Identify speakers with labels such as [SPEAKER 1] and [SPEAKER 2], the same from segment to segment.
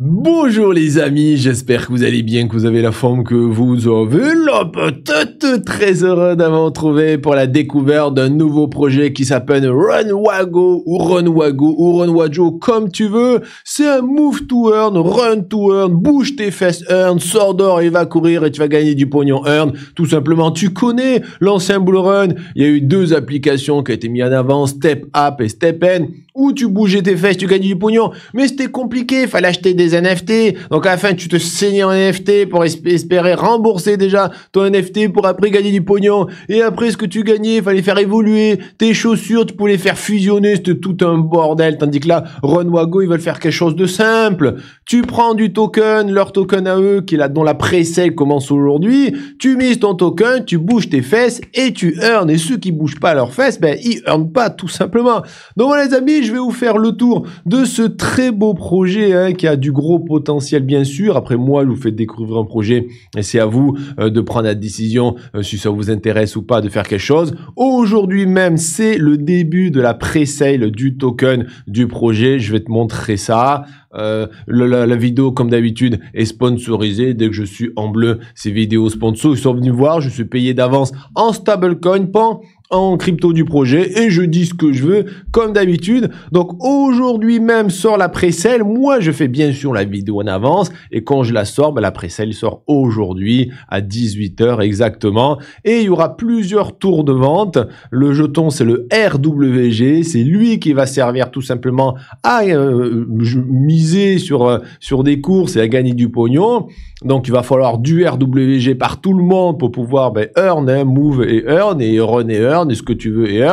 [SPEAKER 1] Bonjour les amis, j'espère que vous allez bien, que vous avez la forme que vous avez. Là, peut-être très heureux d'avoir trouvé pour la découverte d'un nouveau projet qui s'appelle Run Wago ou Run Wago ou Run Wajo comme tu veux. C'est un move to earn, run to earn, bouge tes fesses earn, sors d'or et va courir et tu vas gagner du pognon earn. Tout simplement, tu connais l'ancien Bull Run. Il y a eu deux applications qui ont été mises en avant, Step Up et Step N où tu bouges tes fesses, tu gagnes du pognon. Mais c'était compliqué, fallait acheter des NFT. Donc à la fin, tu te saignais en NFT pour espérer rembourser déjà ton NFT pour après gagner du pognon. Et après, ce que tu gagnais, fallait faire évoluer tes chaussures, tu pouvais les faire fusionner, c'était tout un bordel. Tandis que là, Runwago, ils veulent faire quelque chose de simple. Tu prends du token, leur token à eux, qui est là, dont la pré commence aujourd'hui. Tu mises ton token, tu bouges tes fesses et tu earn. Et ceux qui bougent pas leurs fesses, ben, ils earnent pas, tout simplement. Donc voilà, les amis, je vais vous faire le tour de ce très beau projet hein, qui a du gros potentiel, bien sûr. Après, moi, je vous fais découvrir un projet et c'est à vous euh, de prendre la décision euh, si ça vous intéresse ou pas de faire quelque chose. Aujourd'hui même, c'est le début de la pré sale du token du projet. Je vais te montrer ça. Euh, la, vidéo, comme d'habitude, est sponsorisée. Dès que je suis en bleu, ces vidéos sponsors, sont venus voir. Je suis payé d'avance en stablecoin. Pan, en crypto du projet et je dis ce que je veux comme d'habitude. Donc aujourd'hui même sort la presselle Moi, je fais bien sûr la vidéo en avance et quand je la sors, ben, la presselle sort aujourd'hui à 18h exactement et il y aura plusieurs tours de vente. Le jeton, c'est le RWG. C'est lui qui va servir tout simplement à euh, miser sur, euh, sur des courses et à gagner du pognon. Donc il va falloir du RWG par tout le monde pour pouvoir bah, earn, hein, move et earn et run et earn est ce que tu veux et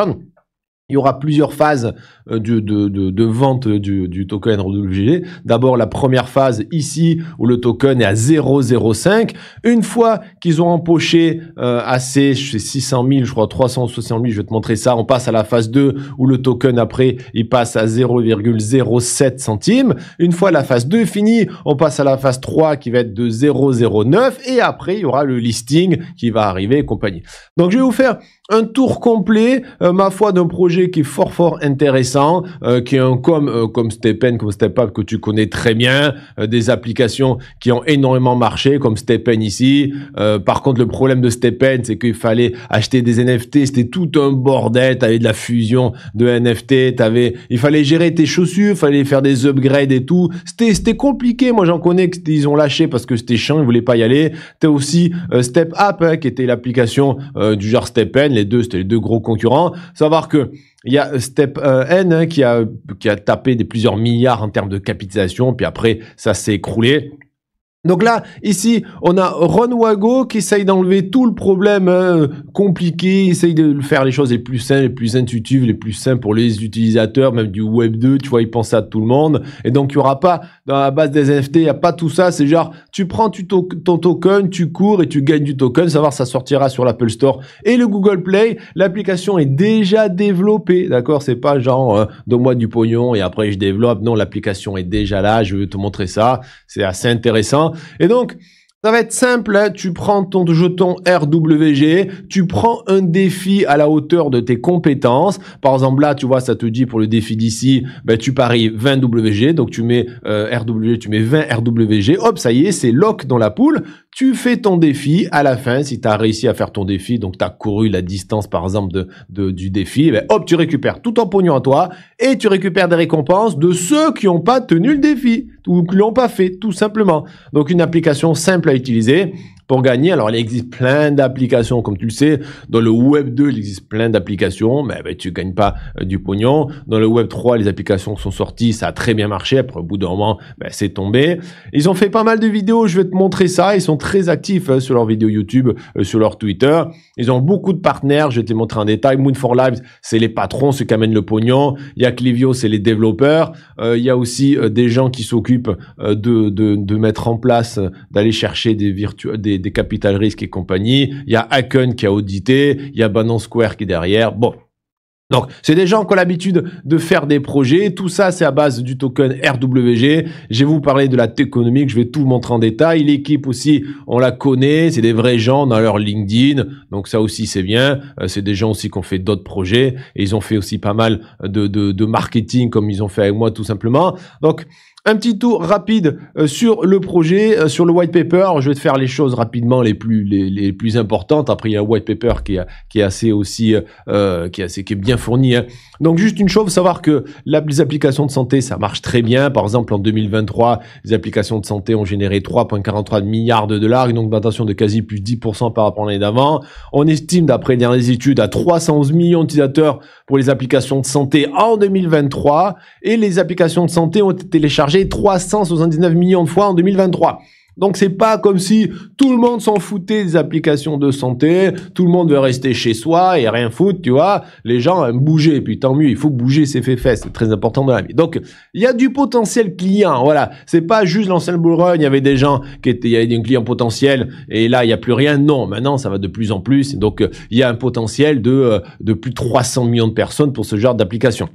[SPEAKER 1] Il y aura plusieurs phases euh, du, de, de, de, vente du, du token RWG. D'abord la première phase ici où le token est à 0,05. Une fois qu'ils ont empoché euh, assez, je sais 600 000, je crois 360 000, je vais te montrer ça. On passe à la phase 2 où le token après il passe à 0,07 centimes. Une fois la phase 2 finie, on passe à la phase 3 qui va être de 0,09 et après il y aura le listing qui va arriver et compagnie. Donc je vais vous faire un tour complet, euh, ma foi, d'un projet qui est fort fort intéressant euh, qui est un comme euh, Stepen, comme StepUp que tu connais très bien, euh, des applications qui ont énormément marché, comme Stepen ici. par contre, le problème de Stepen, c'est qu'il fallait acheter des NFT, c'était tout un bordel, t'avais de la fusion de NFT, t'avais, il fallait gérer tes chaussures, fallait faire des upgrades et tout. C'était, c'était compliqué. Moi, j'en connais qu'ils ont lâché parce que c'était chiant, ils voulaient pas y aller. T'as aussi StepUp, hein, qui était l'application du genre Stepen. Les deux, c'était les deux gros concurrents. Savoir que il y a euh, Step euh, N hein, qui, a, qui a tapé des plusieurs milliards en termes de capitalisation, puis après, ça s'est écroulé. Donc là, ici, on a Ron Wago qui essaye d'enlever tout le problème euh, compliqué, essaye de faire les choses les plus simples, les plus intuitives, les plus simples pour les utilisateurs, même du Web 2, tu vois, il pense à tout le monde. Et donc, il n'y aura pas, dans la base des NFT, il n'y a pas tout ça. C'est genre, tu prends ton token, tu cours et tu gagnes du token, savoir ça sortira sur l'Apple Store et le Google Play. L'application est déjà développée, d'accord C'est pas genre, euh, donne-moi du pognon et après je développe. Non, l'application est déjà là, je vais te montrer ça. C'est assez intéressant. Et donc, ça va être simple, hein. tu prends ton jeton RWG, tu prends un défi à la hauteur de tes compétences. Par exemple, là, tu vois, ça te dit pour le défi d'ici, ben, tu paries 20 WG, donc tu mets euh, RWG, tu mets 20 RWG, hop, ça y est, c'est lock dans la poule tu fais ton défi. À la fin, si tu as réussi à faire ton défi, donc tu as couru la distance, par exemple, de, du défi, eh ben, hop, tu récupères tout ton pognon à toi et tu récupères des récompenses de ceux qui n'ont pas tenu le défi ou qui l'ont pas fait, tout simplement. Donc, une application simple à utiliser pour gagner. Alors, il existe plein d'applications, comme tu le sais. Dans le Web 2, il existe plein d'applications, mais ben, tu gagnes pas euh, du pognon. Dans le Web 3, les applications sont sorties, ça a très bien marché. Après, au bout d'un moment, ben, c'est tombé. Ils ont fait pas mal de vidéos, je vais te montrer ça. Ils sont très actifs hein, sur leurs vidéos YouTube, euh, sur leur Twitter. Ils ont beaucoup de partenaires, je vais te montrer en détail. Moon for Lives, c'est les patrons, ceux qui amènent le pognon. Il y a Clivio, c'est les développeurs. Euh, il y a aussi des gens qui s'occupent de, mettre en place, d'aller chercher des des des, capital risques et compagnie. Il y a Hacken qui a audité. Il y a Bannon Square qui est derrière. Bon. Donc, c'est des gens qui ont l'habitude de faire des projets. Tout ça, c'est à base du token RWG. Je vais vous parler de la techonomie. Je vais tout montrer en détail. L'équipe aussi, on la connaît. C'est des vrais gens dans leur LinkedIn. Donc, ça aussi, c'est bien. Euh, c'est des gens aussi qui ont fait d'autres projets. Et ils ont fait aussi pas mal de, de marketing comme ils ont fait avec moi, tout simplement. Donc, un petit tour rapide euh, sur le projet, euh, sur le white paper. Je vais te faire les choses rapidement les plus, les, plus importantes. Après, il y a un white paper qui est, qui est assez aussi, euh, qui, est assez, qui est bien fourni. Hein. Donc, juste une chose, savoir que les applications de santé, ça marche très bien. Par exemple, en 2023, les applications de santé ont généré 3,43 milliards de dollars, une augmentation de quasi plus 10% par rapport à l'année d'avant. On estime, d'après les études, à 311 millions d'utilisateurs pour les applications de santé en 2023. Et les applications de santé ont été téléchargées 379 millions de fois en 2023. Donc c'est pas comme si tout le monde s'en foutait des applications de santé, tout le monde veut rester chez soi et rien foutre, tu vois. Les gens aiment bouger, puis tant mieux, il faut bouger c'est fait fait, c'est très important dans la vie. Donc il y a du potentiel client, voilà. C'est pas juste l'ancienne bullrun, il y avait des gens qui étaient, il y avait client potentiel et là il y a plus rien. Non, maintenant ça va de plus en plus. Donc euh, il y a un potentiel de euh, de plus de 300 millions de personnes pour ce genre d'application.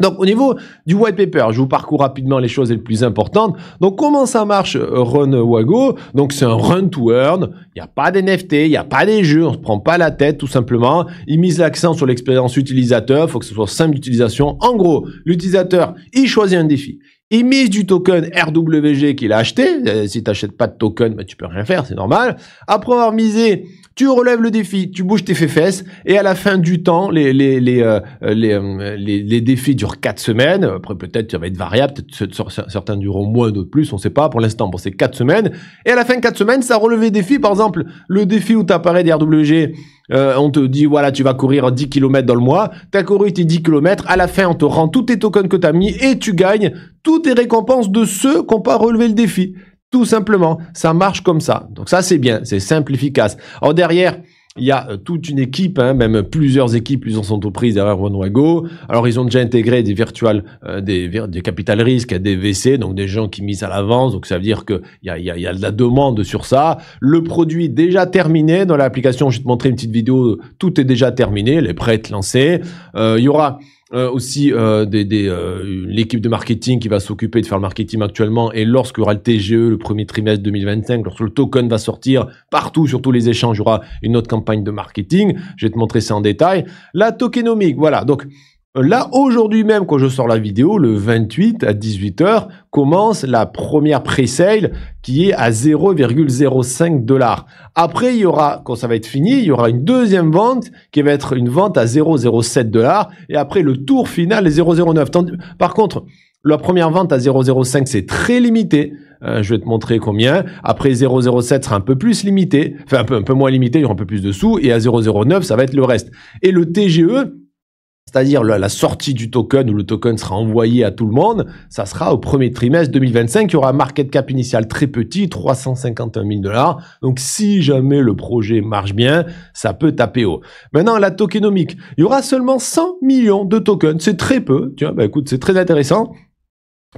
[SPEAKER 1] Donc au niveau du white paper, je vous parcours rapidement les choses les plus importantes. Donc comment ça marche euh, Run Wago Donc c'est un run to earn, il n'y a pas d'NFT, il n'y a pas des jeux, on ne se prend pas la tête tout simplement. il mise l'accent sur l'expérience utilisateur, il faut que ce soit simple d'utilisation. En gros, l'utilisateur, il choisit un défi mise du token RWG qu'il a acheté. Euh, si tu n'achètes pas de token, bah, tu peux rien faire, c'est normal. Après avoir misé, tu relèves le défi, tu bouges tes fesses, et à la fin du temps, les, les, les, euh, euh, les, les, défis durent 4 semaines. Après, peut-être ça va être variable, peut certains dureront moins, d'autres plus, on ne sait pas. Pour l'instant, bon, c'est 4 semaines. Et à la fin de 4 semaines, ça relevé des défis. Par exemple, le défi où tu apparaît des RWG euh, on te dit, voilà, tu vas courir 10 km dans le mois, tu as couru tes 10 km, à la fin, on te rend tous tes tokens que tu as mis et tu gagnes toutes tes récompenses de ceux qui n'ont pas relevé le défi. Tout simplement, ça marche comme ça. Donc ça, c'est bien, c'est simple, efficace. En derrière, il y a euh, toute une équipe, hein, même plusieurs équipes, ils en sont derrière OneWago. Alors ils ont déjà intégré des virtual, euh, des, des capital risques, des VC, donc des gens qui misent à l'avance. Donc ça veut dire qu'il y a, y, a, y a de la demande sur ça. Le produit déjà terminé dans l'application, je vais te montrer une petite vidéo. Tout est déjà terminé, les prêts lancés. Euh, il y aura euh, aussi euh, des, l'équipe euh, de marketing qui va s'occuper de faire le marketing actuellement et lorsqu'il y aura le TGE le premier trimestre 2025, lorsque le token va sortir partout sur tous les échanges, il y aura une autre campagne de marketing. Je vais te montrer ça en détail. La tokenomique, voilà. Donc Là, aujourd'hui même, quand je sors la vidéo, le 28 à 18h, commence la première pre qui est à 0,05 dollars. Après, il y aura, quand ça va être fini, il y aura une deuxième vente qui va être une vente à 0,07 dollars. Et après, le tour final est 0,09. Par contre, la première vente à 0,05, c'est très limité. Euh, je vais te montrer combien. Après 0,07 sera un peu plus limité, enfin un peu, un peu moins limité, il y aura un peu plus de sous. Et à 0,09, ça va être le reste. Et le TGE, c'est-à-dire la sortie du token où le token sera envoyé à tout le monde, ça sera au premier trimestre 2025. Il y aura un market cap initial très petit, 351 000 dollars. Donc si jamais le projet marche bien, ça peut taper haut. Maintenant, la tokenomique, il y aura seulement 100 millions de tokens. C'est très peu. Tiens, bah écoute, c'est très intéressant.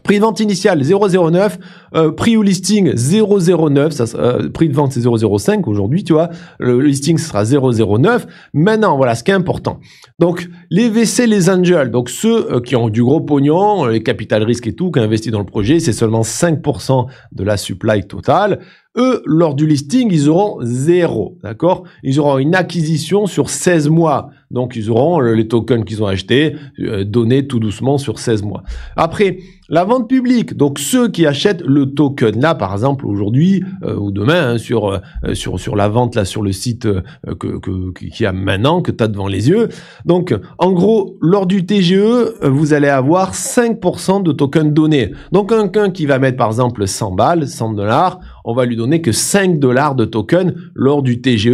[SPEAKER 1] Prix de vente initial 009, euh, prix ou listing 009, ça euh, prix de vente c'est 005 aujourd'hui, tu vois. Le, listing sera 009. Maintenant, voilà ce qui est important. Donc les VC, les angels, donc ceux euh, qui ont du gros pognon, les capital risque et tout, qui ont investi dans le projet, c'est seulement 5% de la supply totale. Eux, lors du listing, ils auront 0, d'accord Ils auront une acquisition sur 16 mois. Donc, ils auront euh, les tokens qu'ils ont achetés euh, donnés tout doucement sur 16 mois. Après, la vente publique, donc ceux qui achètent le token là, par exemple aujourd'hui euh, ou demain hein, sur, sur, sur la vente là sur le site qu'il que, qui a maintenant que tu as devant les yeux. Donc en gros, lors du TGE, vous allez avoir 5% de tokens donnés. Donc quelqu'un qui va mettre par exemple 100 balles, 100 dollars, on va lui donner que 5 dollars de tokens lors du TGE.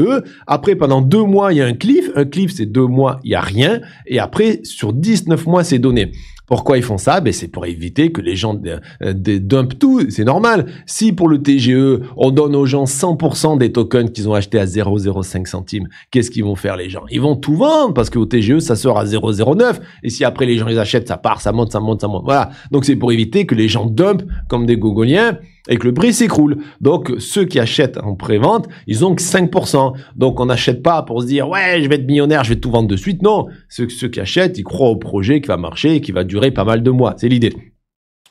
[SPEAKER 1] Après, pendant deux mois, il y a un cliff. Un cliff, c'est mois, il n'y a rien. Et après, sur 19 mois, c'est donné. Pourquoi ils font ça ben, C'est pour éviter que les gens euh, dumpent tout, c'est normal. Si pour le TGE, on donne aux gens 100% des tokens qu'ils ont achetés à 0,05 centimes, qu'est-ce qu'ils vont faire les gens Ils vont tout vendre parce que au TGE, ça sort à 0,09. Et si après les gens les achètent, ça part, ça monte, ça monte, ça monte. Voilà. Donc c'est pour éviter que les gens dumpent comme des gogoliens et que le prix s'écroule. Donc ceux qui achètent en pré-vente, ils ont que 5%. Donc on n'achète pas pour se dire ouais, je vais être millionnaire, je vais tout vendre de suite. Non, ceux, ceux qui achètent, ils croient au projet qui va marcher qui va durer pas mal de mois. C'est l'idée.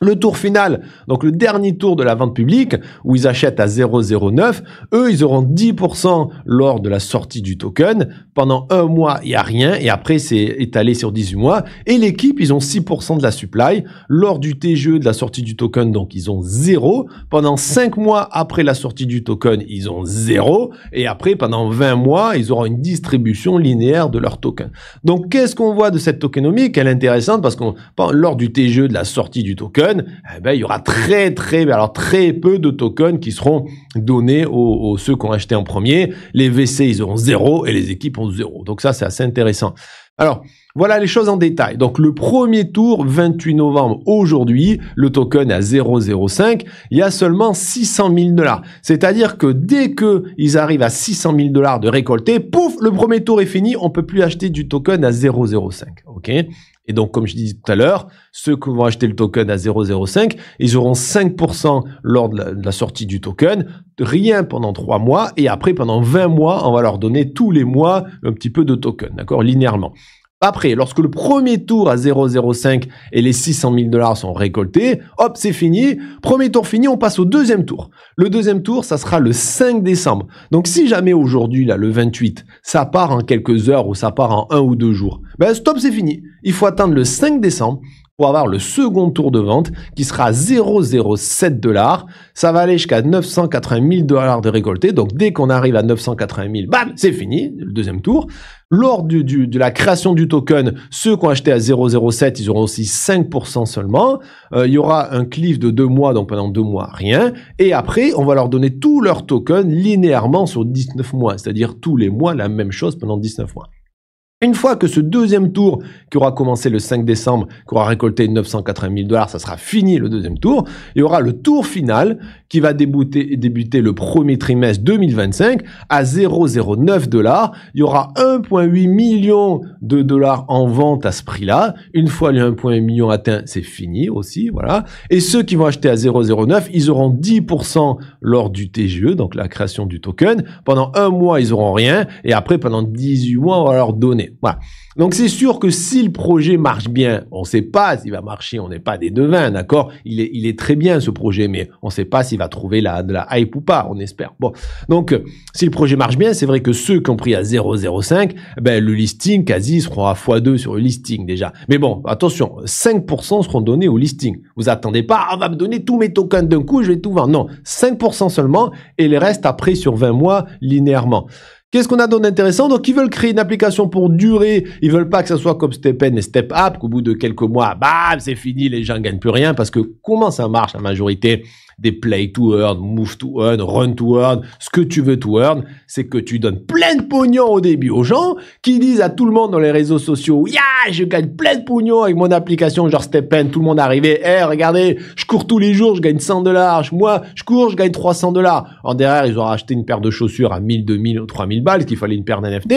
[SPEAKER 1] Le tour final, donc le dernier tour de la vente publique, où ils achètent à 0,09, eux, ils auront 10% lors de la sortie du token. Pendant un mois, il n'y a rien, et après, c'est étalé sur 18 mois. Et l'équipe, ils ont 6% de la supply. Lors du TGE de la sortie du token, donc, ils ont 0. Pendant 5 mois après la sortie du token, ils ont 0. Et après, pendant 20 mois, ils auront une distribution linéaire de leur token. Donc, qu'est-ce qu'on voit de cette tokenomie qu'elle est intéressante parce qu'on, lors du TGE de la sortie du token, eh ben, il y aura très très alors très peu de tokens qui seront donnés aux, ceux qui ont acheté en premier. Les VC ils auront zéro et les équipes ont zéro. Donc ça c'est assez intéressant. Alors, voilà les choses en détail. Donc le premier tour, 28 novembre aujourd'hui, le token à 0,05, il y a seulement 600 000 dollars. C'est-à-dire que dès qu'ils arrivent à 600 000 dollars de récolté, pouf, le premier tour est fini, on peut plus acheter du token à 0,05. Ok et donc, comme je disais tout à l'heure, ceux qui vont acheter le token à 0,05, ils auront 5% lors de la, sortie du token, rien pendant 3 mois, et après, pendant 20 mois, on va leur donner tous les mois un petit peu de token, d'accord, linéairement. Après, lorsque le premier tour à 0,05 et les 600 000 dollars sont récoltés, hop, c'est fini. Premier tour fini, on passe au deuxième tour. Le deuxième tour, ça sera le 5 décembre. Donc si jamais aujourd'hui, là, le 28, ça part en quelques heures ou ça part en un ou deux jours, ben stop, c'est fini. Il faut attendre le 5 décembre pour avoir le second tour de vente qui sera 0,07 dollars. Ça va aller jusqu'à 980 000 dollars de récolté. Donc dès qu'on arrive à 980 000, bam, c'est fini, le deuxième tour. Lors de la création du token, ceux qui ont acheté à 0,07, ils auront aussi 5% seulement. Euh, il y aura un cliff de deux mois, donc pendant deux mois, rien. Et après, on va leur donner tous leurs tokens linéairement sur 19 mois, c'est-à-dire tous les mois la même chose pendant 19 mois. Une fois que ce deuxième tour, qui aura commencé le 5 décembre, qui aura récolté 980 000 dollars, ça sera fini le deuxième tour, il y aura le tour final qui va débuter, débuter le premier trimestre 2025 à 0,09 dollars. Il y aura 1,8 million de dollars en vente à ce prix-là. Une fois les 1,1 million atteints, c'est fini aussi, voilà. Et ceux qui vont acheter à 0,09, ils auront 10% lors du TGE, donc la création du token. Pendant un mois, ils n'auront rien. Et après, pendant 18 mois, on va leur donner. Voilà. Donc c'est sûr que si le projet marche bien, on ne sait pas s'il va marcher, on n'est pas des devins, d'accord il est, il est très bien ce projet, mais on ne sait pas s'il trouver la, de la hype ou pas, on espère. Bon, donc euh, si le projet marche bien, c'est vrai que ceux qui ont pris à 0,05, ben, le listing quasi sera à x2 sur le listing déjà. Mais bon, attention, 5% seront donnés au listing. Vous attendez pas, on va me donner tous mes tokens d'un coup, je vais tout vendre. Non, 5% seulement et les restes après sur 20 mois linéairement. Qu'est-ce qu'on a d'intéressant Donc, ils veulent créer une application pour durer. Ils veulent pas que ça soit comme StepN et Step Up, qu'au bout de quelques mois, bam, c'est fini, les gens gagnent plus rien. Parce que comment ça marche la majorité des play to earn, move to earn, run to earn, ce que tu veux to earn, c'est que tu donnes plein de pognon au début aux gens qui disent à tout le monde dans les réseaux sociaux, ya, je gagne plein de pognon avec mon application genre Stepen, tout le monde arrivé, eh regardez, je cours tous les jours, je gagne 100 dollars, moi, je cours, je gagne 300 dollars. En derrière, ils ont acheté une paire de chaussures à 1000, 2000 3000 balles, qu'il fallait une paire d'NFT,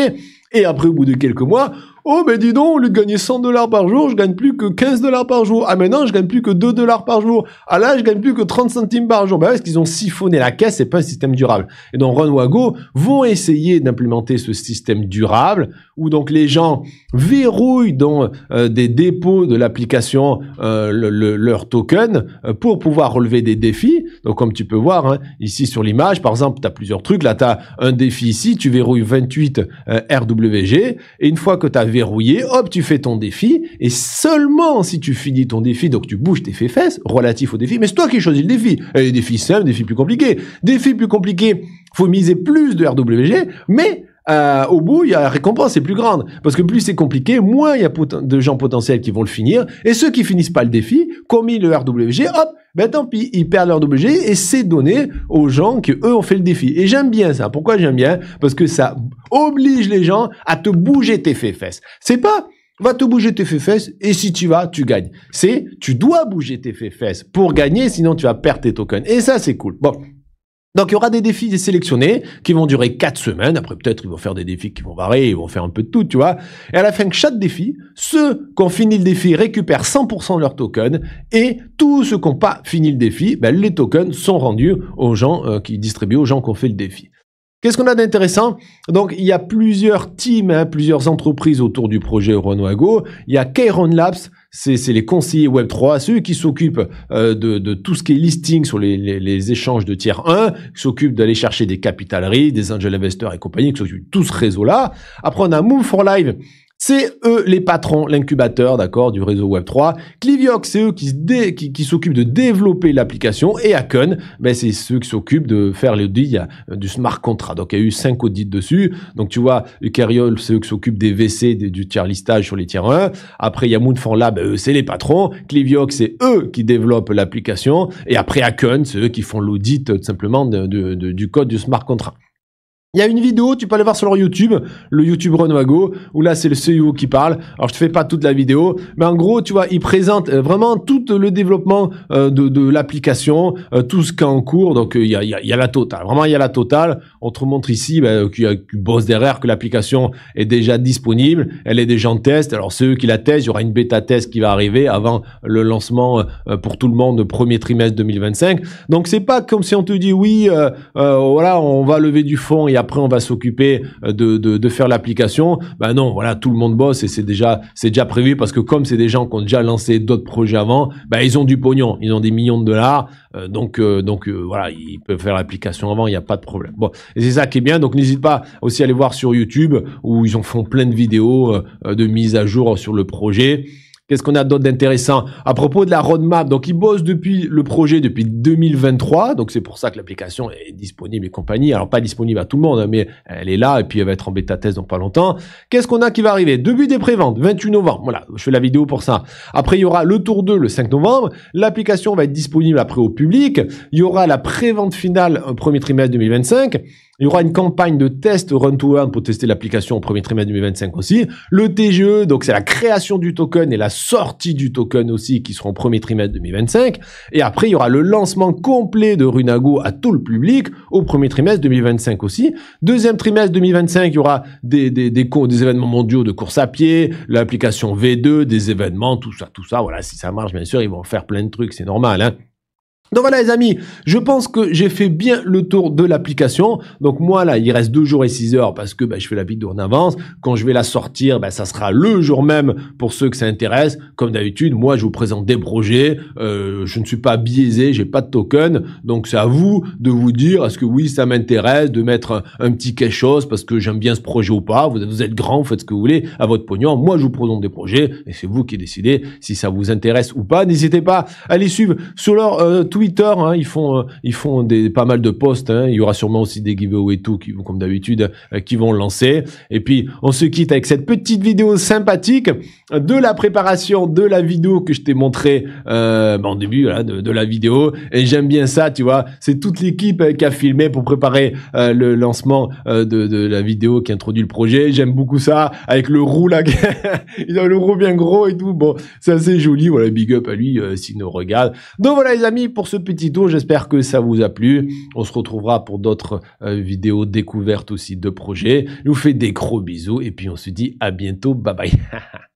[SPEAKER 1] et après, au bout de quelques mois, Oh, mais dis donc, au lieu de gagner 100 dollars par jour, je gagne plus que 15 dollars par jour. Ah, maintenant, je gagne plus que 2 dollars par jour. Ah là, je gagne plus que 30 centimes par jour. Ben, parce qu'ils ont siphonné la caisse, c'est pas un système durable. Et donc, Runwago vont essayer d'implémenter ce système durable où donc les gens verrouillent dans euh, des dépôts de l'application euh, leur token euh, pour pouvoir relever des défis. Donc, comme tu peux voir hein, ici sur l'image, par exemple, tu as plusieurs trucs. Là, tu as un défi ici, tu verrouilles 28 RWG. Et une fois que tu as verrouillé, hop, tu fais ton défi, et seulement si tu finis ton défi, donc tu bouges tes fesses, relatif au défi, mais c'est toi qui choisis le défi. Et les défis simples, défis plus compliqués. Défis plus compliqués, faut miser plus de RWG, mais euh, au bout, il y a la récompense est plus grande. Parce que plus c'est compliqué, moins il y a de gens potentiels qui vont le finir. Et ceux qui finissent pas le défi, commis le RWG, hop, ben tant pis, ils perdent leur RWG, et c'est donné aux gens qui eux ont fait le défi. Et j'aime bien ça. Pourquoi j'aime bien Parce que ça oblige les gens à te bouger tes fesses. C'est pas va te bouger tes fesses et si tu vas, tu gagnes. C'est tu dois bouger tes fesses pour gagner, sinon tu vas perdre tes tokens. Et ça c'est cool. Bon, donc il y aura des défis sélectionnés qui vont durer quatre semaines. Après peut-être ils vont faire des défis qui vont varier, ils vont faire un peu de tout, tu vois. Et à la fin de chaque défi, ceux qui ont fini le défi récupèrent 100% de leurs tokens et tous ceux qui n'ont pas fini le défi, ben, les tokens sont rendus aux gens euh, qui distribuent aux gens qui ont fait le défi. Qu'est-ce qu'on a d'intéressant Donc, il y a plusieurs teams, hein, plusieurs entreprises autour du projet Renoago. Il y a Kairon Labs, c'est les conseillers Web3, ceux qui s'occupent euh, de, tout ce qui est listing sur les, échanges de tiers 1, qui s'occupent d'aller chercher des capitaleries, des angel investors et compagnie, qui s'occupent de tout ce réseau-là. Après, on a Move for Live, c'est eux les patrons, l'incubateur, d'accord, du réseau Web3. Cliviox, c'est eux qui, s'occupent de développer l'application. Et Akun, ben, c'est ceux qui s'occupent de faire l'audit euh, du smart contract. Donc, il y a eu cinq audits dessus. Donc, tu vois, Ukeriol, c'est eux qui s'occupent des VC, du tiers listage sur les tiers 1. Après, il y a Lab, c'est les patrons. Cliviox, c'est eux qui développent l'application. Et après, Akun, c'est eux qui font l'audit, tout euh, simplement, du code du smart contract. Il y a une vidéo, tu peux aller voir sur leur YouTube, le YouTube Renwago, où là c'est le CEO qui parle. Alors je te fais pas toute la vidéo, mais en gros, tu vois, ils présentent euh, vraiment tout le développement euh, de, l'application, euh, tout ce qui est en cours. Donc il y, a, la totale, vraiment il y a la totale. On te montre ici bah, qu'il y a bosse derrière, que l'application est déjà disponible, elle est déjà en test. Alors ceux qui la testent, il y aura une bêta test qui va arriver avant le lancement pour tout le monde premier trimestre 2025. Donc c'est pas comme si on te dit oui, voilà, on va lever du fond et après on va s'occuper euh, de, faire l'application. Ben non, voilà, tout le monde bosse et c'est déjà, c'est déjà prévu parce que comme c'est des gens qui ont déjà lancé d'autres projets avant, ben ils ont du pognon, ils ont des millions de dollars. Euh, donc, euh, donc voilà, ils peuvent faire l'application avant, il n'y a pas de problème. Bon, et c'est ça qui est bien. Donc n'hésite pas aussi à aller voir sur YouTube où ils en font plein de vidéos de mise à jour sur le projet. Qu'est-ce qu'on a d'autre d'intéressant À propos de la roadmap, donc ils bosse depuis le projet depuis 2023, donc c'est pour ça que l'application est disponible et compagnie. Alors pas disponible à tout le monde, hein, mais elle est là et puis elle va être en bêta test dans pas longtemps. Qu'est-ce qu'on a qui va arriver Début des préventes, 28 novembre. Voilà, je fais la vidéo pour ça. Après, il y aura le tour 2 le 5 novembre. L'application va être disponible après au public. Il y aura la prévente finale premier trimestre 2025. Il y aura une campagne de test Run to run pour tester l'application au premier trimestre 2025 aussi. Le TGE, donc c'est la création du token et la sortie du token aussi qui seront au premier trimestre 2025. Et après, il y aura le lancement complet de Runago à tout le public au premier trimestre 2025 aussi. Deuxième trimestre 2025, il y aura des, des événements mondiaux de course à pied, l'application V2, des événements, tout ça, tout ça. Voilà, si ça marche, bien sûr, ils vont faire plein de trucs, c'est normal. Hein. Donc voilà les amis, je pense que j'ai fait bien le tour de l'application. Donc moi là, il reste 2 jours et 6 heures parce que bah, je fais la vidéo en avance. Quand je vais la sortir, bah, ça sera le jour même pour ceux que ça intéresse. Comme d'habitude, moi je vous présente des projets. Euh, je ne suis pas biaisé, j'ai pas de token. Donc c'est à vous de vous dire est-ce que oui ça m'intéresse, de mettre un, petit quelque chose parce que j'aime bien ce projet ou pas. Vous, êtes grand, vous faites ce que vous voulez à votre pognon. Moi je vous présente des projets et c'est vous qui décidez si ça vous intéresse ou pas. N'hésitez pas à les suivre sur leur euh, Twitter Hein, ils font, euh, ils font des, pas mal de posts. Hein. Il y aura sûrement aussi des giveaways et tout, comme d'habitude, euh, qui vont lancer. Et puis, on se quitte avec cette petite vidéo sympathique de la préparation de la vidéo que je t'ai montré euh, bah, en début de, la vidéo. Et j'aime bien ça, tu vois. C'est toute l'équipe qui a filmé pour préparer le lancement de, la vidéo qui introduit le projet. J'aime beaucoup ça avec le roux là. Il le roux bien gros et tout. Bon, c'est assez joli. Voilà, big up à lui s'il nous regarde. Donc voilà les amis pour ce petit tour. J'espère que ça vous a plu. On se retrouvera pour d'autres euh, vidéos découvertes aussi de projets. Je fait fais des gros bisous et puis on se dit à bientôt. Bye bye.